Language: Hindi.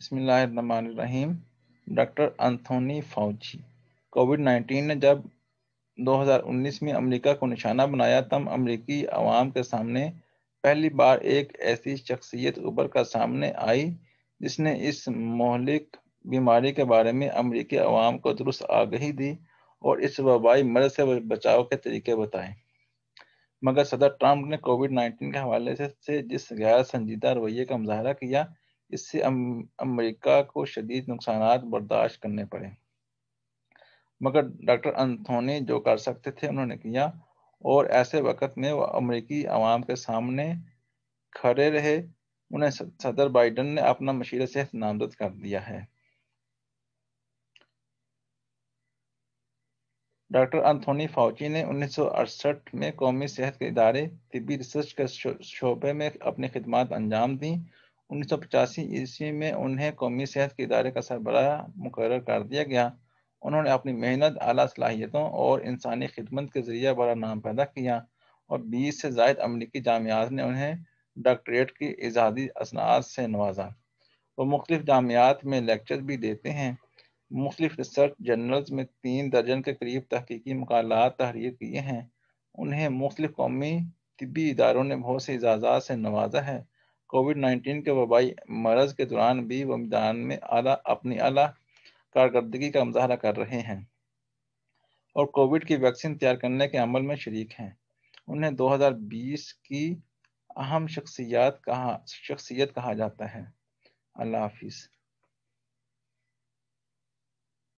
बसमीम डॉक्टर अंथोनी फाउची कोविड 19 ने जब 2019 में अमेरिका को निशाना बनाया तब अमेरिकी आवाम के सामने पहली बार एक ऐसी शख्सियत उबर का सामने आई जिसने इस मोहलिक बीमारी के बारे में अमेरिकी आवाम को दुरुस्त आगही दी और इस वबाई मदद से बचाव के तरीके बताए मगर सदर ट्रंप ने कोविड 19 के हवाले से जिस गैर संजीदा रवैये का मुजाहरा किया इससे अम, अमेरिका को शदीद नुकसान बर्दाश्त करने पड़े मगर डॉक्टर अंथोनी जो कर सकते थे उन्होंने किया और ऐसे वक्त में वो अमरीकी आवाम के सामने खड़े रहे उन्हें सदर बाइडन ने अपना मशीर से नामजद कर दिया है डॉक्टर अंथोनी फाउची ने 1968 में कौमी सेहत के इदारे तबी रिसर्च के शोबे में अपनी खिदमत अंजाम दी उन्नीस सौ पचासी ईस्वी में उन्हें कौमी सेहत के इदारे का सरबराह मुकर कर दिया गया उन्होंने अपनी मेहनत अली सलाहियतों और इंसानी खिदमत के जरिए बड़ा नाम पैदा किया और बीस से जायद अमरीकी जामियात ने उन्हें डॉक्टरेट की आजादी असनाज से नवाजा वो मुख्तफ जामियात में लेक्चर भी देते हैं मुख्तफ रिसर्च जर्नल्स में तीन दर्जन के करीब तहकीकी मकालत तहरीर किए हैं उन्हें मुख्तफ कौमी तबी इदारों ने बहुत से एजाज़ा से नवाजा है कोविड नाइन्टीन के वबाई मरज के दौरान भी वो मैदान में आला अपनी आला कारकर्दगी का मुजाहरा कर रहे हैं और कोविड की वैक्सीन तैयार करने के अमल में शरीक हैं उन्हें 2020 की अहम शख्सियात कहा शख्सियत कहा जाता है अल्लाह हाफिज़